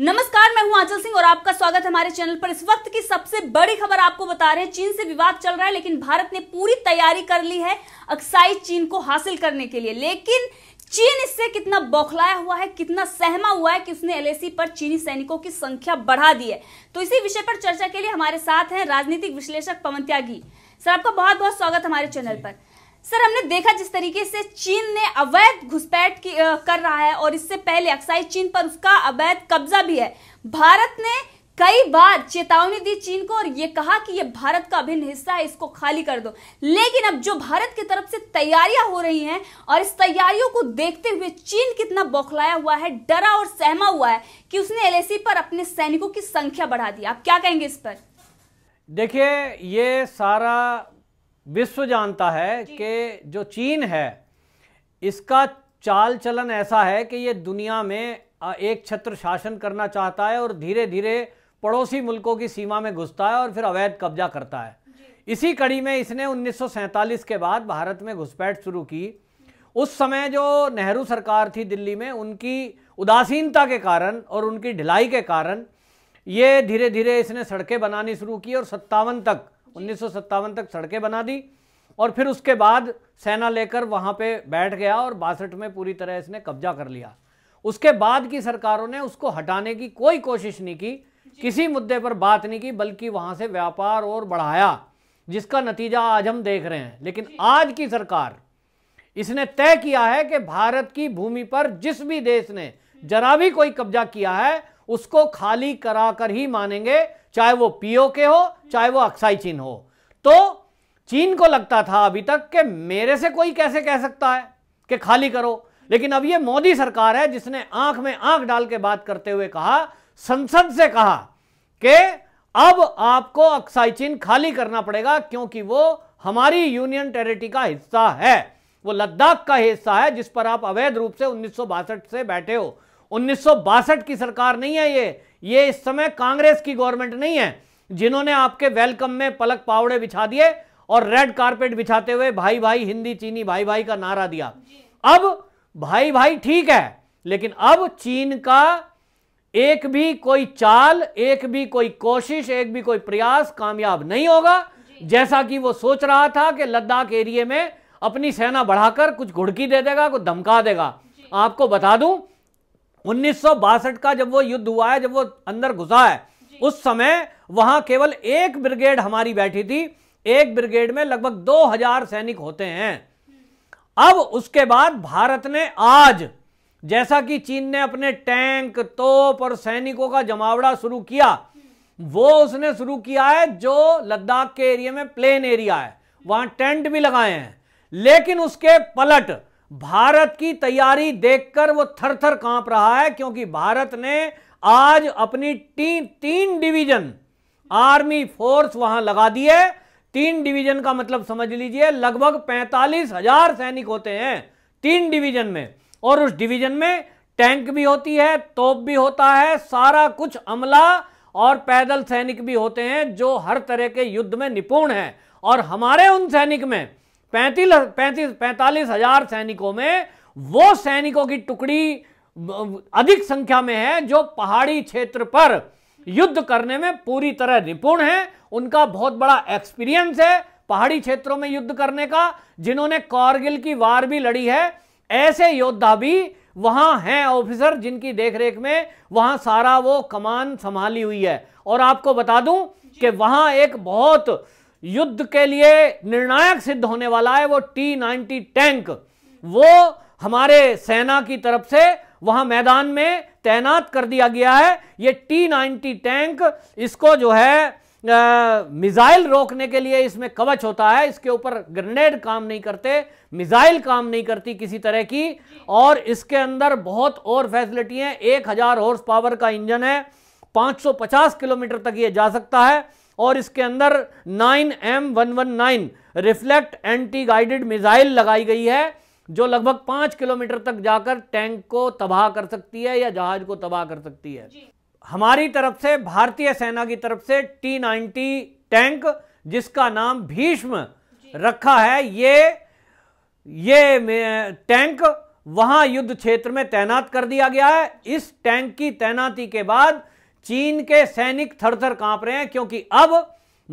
नमस्कार मैं हूं आंचल सिंह और आपका स्वागत है हमारे चैनल पर इस वक्त की सबसे बड़ी खबर आपको बता रहे हैं चीन से विवाद चल रहा है लेकिन भारत ने पूरी तैयारी कर ली है अक्साई चीन को हासिल करने के लिए लेकिन चीन इससे कितना बौखलाया हुआ है कितना सहमा हुआ है कि उसने एलएसी पर चीनी सैनिकों की संख्या बढ़ा दी है तो इसी विषय पर चर्चा के लिए हमारे साथ हैं राजनीतिक विश्लेषक पवन त्यागी सर आपका बहुत बहुत स्वागत हमारे चैनल पर सर हमने देखा जिस तरीके से चीन ने अवैध घुसपैठ कर रहा है और इससे पहले अक्साई चीन पर उसका अवैध कब्जा भी है भारत ने कई बार चेतावनी दी चीन को और ये कहा कि ये भारत का अभिन्न हिस्सा है इसको खाली कर दो लेकिन अब जो भारत की तरफ से तैयारियां हो रही हैं और इस तैयारियों को देखते हुए चीन कितना बौखलाया हुआ है डरा और सहमा हुआ है कि उसने एलएसी पर अपने सैनिकों की संख्या बढ़ा दी आप क्या कहेंगे इस पर देखिए ये सारा विश्व जानता है कि जो चीन है इसका चाल चलन ऐसा है कि ये दुनिया में एक छत्र शासन करना चाहता है और धीरे धीरे पड़ोसी मुल्कों की सीमा में घुसता है और फिर अवैध कब्जा करता है इसी कड़ी में इसने उन्नीस के बाद भारत में घुसपैठ शुरू की उस समय जो नेहरू सरकार थी दिल्ली में उनकी उदासीनता के कारण और उनकी ढिलाई के कारण ये धीरे धीरे इसने सड़कें बनानी शुरू की और सत्तावन तक उन्नीस तक सड़कें बना दी और फिर उसके बाद सेना लेकर वहाँ पे बैठ गया और बासठ में पूरी तरह इसने कब्जा कर लिया उसके बाद की सरकारों ने उसको हटाने की कोई कोशिश नहीं की किसी मुद्दे पर बात नहीं की बल्कि वहाँ से व्यापार और बढ़ाया जिसका नतीजा आज हम देख रहे हैं लेकिन आज की सरकार इसने तय किया है कि भारत की भूमि पर जिस भी देश ने जरा भी कोई कब्जा किया है उसको खाली कराकर ही मानेंगे चाहे वो पीओके हो चाहे वो अक्साई चीन हो तो चीन को लगता था अभी तक कि मेरे से कोई कैसे कह सकता है कि खाली करो लेकिन अब ये मोदी सरकार है जिसने आंख में आंख डाल के बात करते हुए कहा संसद से कहा कि अब आपको अक्साई चीन खाली करना पड़ेगा क्योंकि वो हमारी यूनियन टेरिटरी का हिस्सा है वो लद्दाख का हिस्सा है जिस पर आप अवैध रूप से उन्नीस से बैठे हो उन्नीस की सरकार नहीं है ये ये इस समय कांग्रेस की गवर्नमेंट नहीं है जिन्होंने आपके वेलकम में पलक पावड़े बिछा दिए और रेड कारपेट बिछाते हुए भाई भाई हिंदी चीनी भाई भाई का नारा दिया अब भाई भाई ठीक है लेकिन अब चीन का एक भी कोई चाल एक भी कोई कोशिश एक भी कोई प्रयास कामयाब नहीं होगा जैसा कि वो सोच रहा था कि लद्दाख एरिए में अपनी सेना बढ़ाकर कुछ घुड़की दे देगा कुछ धमका देगा आपको बता दूं उन्नीस का जब वो युद्ध हुआ है जब वो अंदर घुसा है उस समय वहां केवल एक ब्रिगेड हमारी बैठी थी एक ब्रिगेड में लगभग 2000 सैनिक होते हैं अब उसके बाद भारत ने आज जैसा कि चीन ने अपने टैंक तोप और सैनिकों का जमावड़ा शुरू किया वो उसने शुरू किया है जो लद्दाख के एरिया में प्लेन एरिया है वहां टेंट भी लगाए हैं लेकिन उसके पलट भारत की तैयारी देखकर वो थर थर कांप रहा है क्योंकि भारत ने आज अपनी टी, तीन डिवीजन आर्मी फोर्स वहां लगा दी है तीन डिवीजन का मतलब समझ लीजिए लगभग पैंतालीस हजार सैनिक होते हैं तीन डिवीजन में और उस डिवीजन में टैंक भी होती है तोप भी होता है सारा कुछ अमला और पैदल सैनिक भी होते हैं जो हर तरह के युद्ध में निपुण है और हमारे उन सैनिक में पैंतीस पैंतीस पैंतालीस हजार सैनिकों में वो सैनिकों की टुकड़ी अधिक संख्या में है जो पहाड़ी क्षेत्र पर युद्ध करने में पूरी तरह निपुण है उनका बहुत बड़ा एक्सपीरियंस है पहाड़ी क्षेत्रों में युद्ध करने का जिन्होंने कारगिल की वार भी लड़ी है ऐसे योद्धा भी वहां हैं ऑफिसर जिनकी देखरेख में वहां सारा वो कमान संभाली हुई है और आपको बता दूं कि वहां एक बहुत युद्ध के लिए निर्णायक सिद्ध होने वाला है वो टी नाइनटी टैंक वो हमारे सेना की तरफ से वहां मैदान में तैनात कर दिया गया है ये टी नाइनटी टैंक इसको जो है मिज़ाइल रोकने के लिए इसमें कवच होता है इसके ऊपर ग्रेनेड काम नहीं करते मिज़ाइल काम नहीं करती किसी तरह की और इसके अंदर बहुत और फैसिलिटी है एक हज़ार हॉर्स पावर का इंजन है 550 किलोमीटर तक ये जा सकता है और इसके अंदर 9M119 reflect anti guided missile लगाई गई है जो लगभग पांच किलोमीटर तक जाकर टैंक को तबाह कर सकती है या जहाज को तबाह कर सकती है हमारी तरफ से भारतीय सेना की तरफ से टी नाइनटी टैंक जिसका नाम भीष्म रखा है ये ये टैंक वहां युद्ध क्षेत्र में तैनात कर दिया गया है इस टैंक की तैनाती के बाद चीन के सैनिक थर थर कांप रहे हैं क्योंकि अब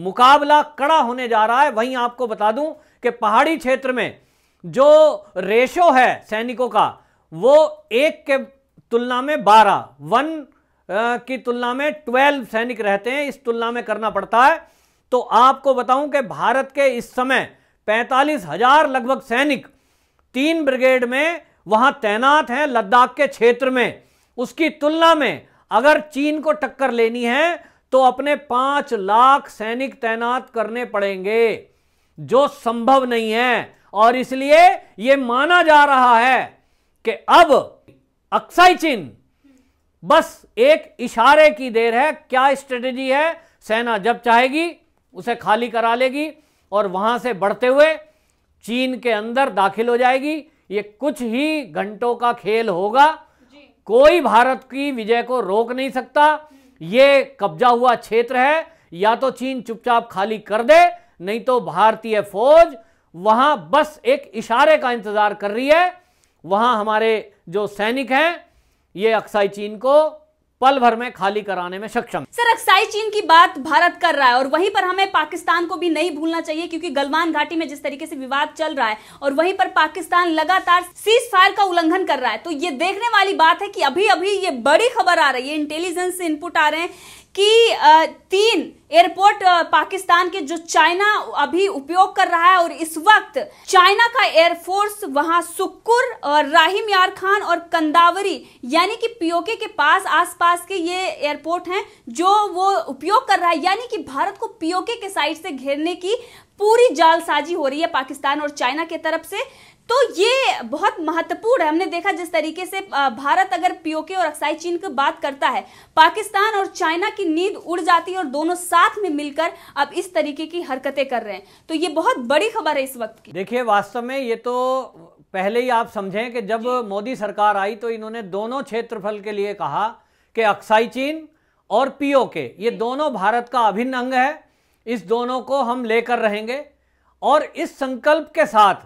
मुकाबला कड़ा होने जा रहा है वहीं आपको बता दूं कि पहाड़ी क्षेत्र में जो रेशो है सैनिकों का वो एक के तुलना में बारह वन की तुलना में ट्वेल्व सैनिक रहते हैं इस तुलना में करना पड़ता है तो आपको बताऊं कि भारत के इस समय पैंतालीस हजार लगभग सैनिक तीन ब्रिगेड में वहां तैनात हैं लद्दाख के क्षेत्र में उसकी तुलना में अगर चीन को टक्कर लेनी है तो अपने पांच लाख सैनिक तैनात करने पड़ेंगे जो संभव नहीं है और इसलिए यह माना जा रहा है कि अब अक्साई चीन बस एक इशारे की देर है क्या स्ट्रेटेजी है सेना जब चाहेगी उसे खाली करा लेगी और वहां से बढ़ते हुए चीन के अंदर दाखिल हो जाएगी ये कुछ ही घंटों का खेल होगा कोई भारत की विजय को रोक नहीं सकता ये कब्जा हुआ क्षेत्र है या तो चीन चुपचाप खाली कर दे नहीं तो भारतीय फौज वहां बस एक इशारे का इंतजार कर रही है वहां हमारे जो सैनिक हैं ये अक्साई चीन को पल भर में खाली कराने में सक्षम सर अक्साई चीन की बात भारत कर रहा है और वहीं पर हमें पाकिस्तान को भी नहीं भूलना चाहिए क्योंकि गलवान घाटी में जिस तरीके से विवाद चल रहा है और वहीं पर पाकिस्तान लगातार सीज फायर का उल्लंघन कर रहा है तो ये देखने वाली बात है कि अभी अभी ये बड़ी खबर आ रही है इंटेलिजेंस से इनपुट आ रहे हैं कि तीन एयरपोर्ट पाकिस्तान के जो चाइना अभी उपयोग कर रहा है और इस वक्त चाइना का एयरफोर्स वहां सुक्कुर और राहिम यार खान और कंदावरी यानी कि पीओके के पास आसपास के ये एयरपोर्ट हैं जो वो उपयोग कर रहा है यानी कि भारत को पीओके के साइड से घेरने की पूरी जालसाजी हो रही है पाकिस्तान और चाइना के तरफ से तो ये बहुत महत्वपूर्ण है हमने देखा जिस तरीके से भारत अगर पीओके और अक्साई चीन की बात करता है पाकिस्तान और चाइना की नींद उड़ जाती है और दोनों साथ में मिलकर अब इस तरीके की हरकतें कर रहे हैं तो ये बहुत बड़ी खबर है इस वक्त की देखिए वास्तव में ये तो पहले ही आप समझें कि जब मोदी सरकार आई तो इन्होंने दोनों क्षेत्रफल के लिए कहा कि अक्साई चीन और पीओके ये दोनों भारत का अभिन्न अंग है इस दोनों को हम लेकर रहेंगे और इस संकल्प के साथ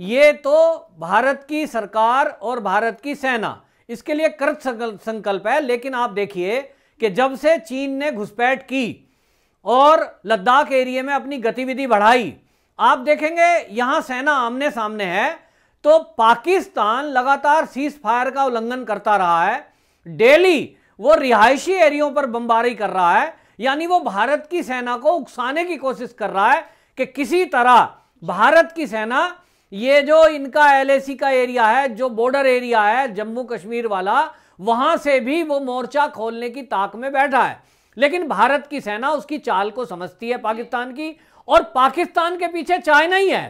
ये तो भारत की सरकार और भारत की सेना इसके लिए कृत संकल्प है लेकिन आप देखिए कि जब से चीन ने घुसपैठ की और लद्दाख एरिया में अपनी गतिविधि बढ़ाई आप देखेंगे यहां सेना आमने सामने है तो पाकिस्तान लगातार सीज फायर का उल्लंघन करता रहा है डेली वो रिहायशी एरियो पर बमबारी कर रहा है यानी वो भारत की सेना को उकसाने की कोशिश कर रहा है कि किसी तरह भारत की सेना ये जो इनका एलएसी का एरिया है जो बॉर्डर एरिया है जम्मू कश्मीर वाला वहां से भी वो मोर्चा खोलने की ताक में बैठा है लेकिन भारत की सेना उसकी चाल को समझती है पाकिस्तान की और पाकिस्तान के पीछे चाइना ही है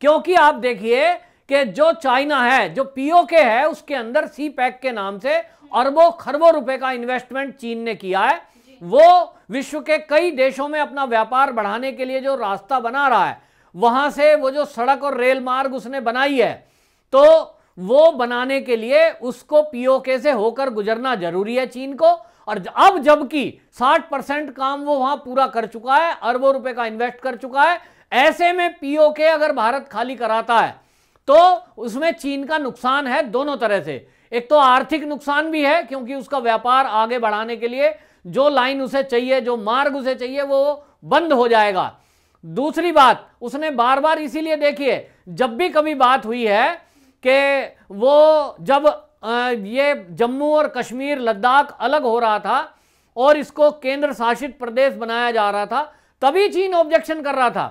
क्योंकि आप देखिए कि जो चाइना है जो पीओके है उसके अंदर सी पैक के नाम से अरबों खरबों रुपए का इन्वेस्टमेंट चीन ने किया है वो विश्व के कई देशों में अपना व्यापार बढ़ाने के लिए जो रास्ता बना रहा है वहां से वो जो सड़क और रेल मार्ग उसने बनाई है तो वो बनाने के लिए उसको पीओके से होकर गुजरना जरूरी है चीन को और अब जबकि 60 परसेंट काम वो वहां पूरा कर चुका है अरबों रुपए का इन्वेस्ट कर चुका है ऐसे में पीओके अगर भारत खाली कराता है तो उसमें चीन का नुकसान है दोनों तरह से एक तो आर्थिक नुकसान भी है क्योंकि उसका व्यापार आगे बढ़ाने के लिए जो लाइन उसे चाहिए जो मार्ग उसे चाहिए वो बंद हो जाएगा दूसरी बात उसने बार बार इसीलिए देखिए जब भी कभी बात हुई है कि वो जब ये जम्मू और कश्मीर लद्दाख अलग हो रहा था और इसको केंद्र शासित प्रदेश बनाया जा रहा था तभी चीन ऑब्जेक्शन कर रहा था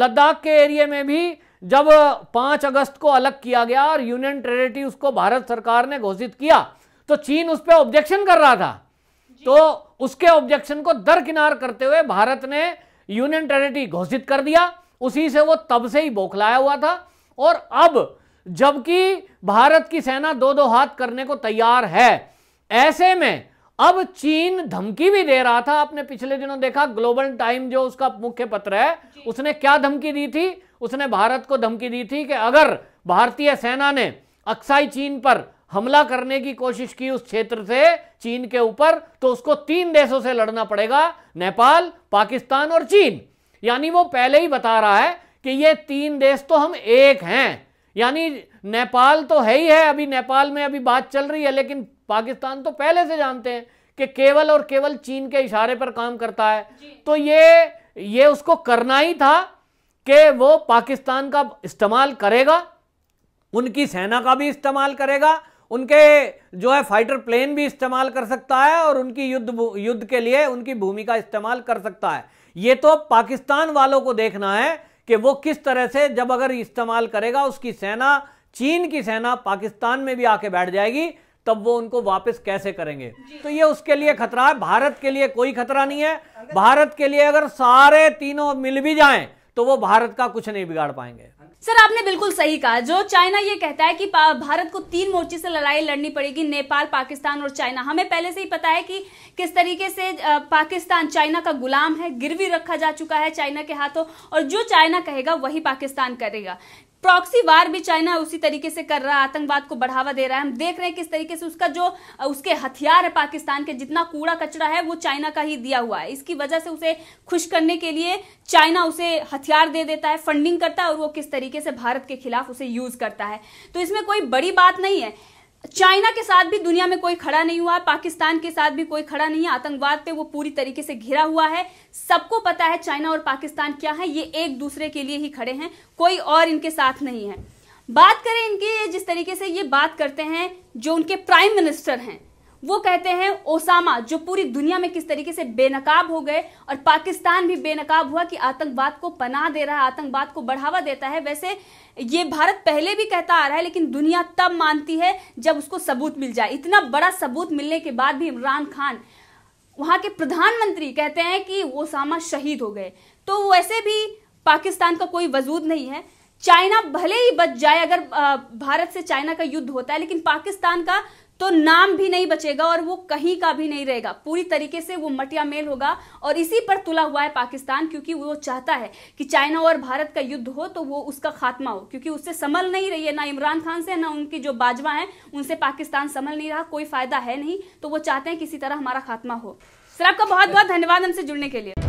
लद्दाख के एरिए में भी जब 5 अगस्त को अलग किया गया और यूनियन टेरेटरी उसको भारत सरकार ने घोषित किया तो चीन उस पर ऑब्जेक्शन कर रहा था तो उसके ऑब्जेक्शन को दरकिनार करते हुए भारत ने यूनियन टेरिटरी घोषित कर दिया उसी से वो तब से ही बोखलाया हुआ था और अब जबकि भारत की सेना दो दो हाथ करने को तैयार है ऐसे में अब चीन धमकी भी दे रहा था आपने पिछले दिनों देखा ग्लोबल टाइम जो उसका मुख्य पत्र है उसने क्या धमकी दी थी उसने भारत को धमकी दी थी कि अगर भारतीय सेना ने अक्साई चीन पर हमला करने की कोशिश की उस क्षेत्र से चीन के ऊपर तो उसको तीन देशों से लड़ना पड़ेगा नेपाल पाकिस्तान और चीन यानी वो पहले ही बता रहा है कि ये तीन देश तो हम एक हैं यानी नेपाल तो है ही है अभी नेपाल में अभी बात चल रही है लेकिन पाकिस्तान तो पहले से जानते हैं कि केवल और केवल चीन के इशारे पर काम करता है तो ये ये उसको करना ही था कि वो पाकिस्तान का इस्तेमाल करेगा उनकी सेना का भी इस्तेमाल करेगा उनके जो है फाइटर प्लेन भी इस्तेमाल कर सकता है और उनकी युद्ध युद्ध के लिए उनकी भूमिका इस्तेमाल कर सकता है ये तो पाकिस्तान वालों को देखना है कि वो किस तरह से जब अगर इस्तेमाल करेगा उसकी सेना चीन की सेना पाकिस्तान में भी आके बैठ जाएगी तब वो उनको वापस कैसे करेंगे तो ये उसके लिए खतरा है भारत के लिए कोई खतरा नहीं है भारत के लिए अगर सारे तीनों मिल भी जाएं तो वो भारत का कुछ नहीं बिगाड़ पाएंगे सर आपने बिल्कुल सही कहा जो चाइना ये कहता है कि भारत को तीन मोर्चे से लड़ाई लड़नी पड़ेगी नेपाल पाकिस्तान और चाइना हमें पहले से ही पता है कि किस तरीके से पाकिस्तान चाइना का गुलाम है गिरवी रखा जा चुका है चाइना के हाथों और जो चाइना कहेगा वही पाकिस्तान करेगा प्रॉक्सी वार भी चाइना उसी तरीके से कर रहा है आतंकवाद को बढ़ावा दे रहा है हम देख रहे हैं किस तरीके से उसका जो उसके हथियार है पाकिस्तान के जितना कूड़ा कचरा है वो चाइना का ही दिया हुआ है इसकी वजह से उसे खुश करने के लिए चाइना उसे हथियार दे देता है फंडिंग करता है और वो किस तरीके से भारत के खिलाफ उसे यूज करता है तो इसमें कोई बड़ी बात नहीं है चाइना के साथ भी दुनिया में कोई खड़ा नहीं हुआ पाकिस्तान के साथ भी कोई खड़ा नहीं है आतंकवाद पे वो पूरी तरीके से घिरा हुआ है सबको पता है चाइना और पाकिस्तान क्या है ये एक दूसरे के लिए ही खड़े हैं कोई और इनके साथ नहीं है बात करें इनकी जिस तरीके से ये बात करते हैं जो उनके प्राइम मिनिस्टर हैं वो कहते हैं ओसामा जो पूरी दुनिया में किस तरीके से बेनकाब हो गए और पाकिस्तान भी बेनकाब हुआ कि आतंकवाद को पनाह दे रहा है आतंकवाद को बढ़ावा देता है वैसे ये भारत पहले भी कहता आ रहा है लेकिन दुनिया तब मानती है जब उसको सबूत मिल जाए इतना बड़ा सबूत मिलने के बाद भी इमरान खान वहां के प्रधानमंत्री कहते हैं कि ओसामा शहीद हो गए तो वैसे भी पाकिस्तान का कोई वजूद नहीं है चाइना भले ही बच जाए अगर भारत से चाइना का युद्ध होता है लेकिन पाकिस्तान का तो नाम भी नहीं बचेगा और वो कहीं का भी नहीं रहेगा पूरी तरीके से वो मटिया मेल होगा और इसी पर तुला हुआ है पाकिस्तान क्योंकि वो चाहता है कि चाइना और भारत का युद्ध हो तो वो उसका खात्मा हो क्योंकि उससे संभल नहीं रही है ना इमरान खान से ना उनकी जो बाजवा है उनसे पाकिस्तान संभल नहीं रहा कोई फायदा है नहीं तो वो चाहते हैं किसी तरह हमारा खात्मा हो सर आपका बहुत बहुत धन्यवाद हमसे जुड़ने के लिए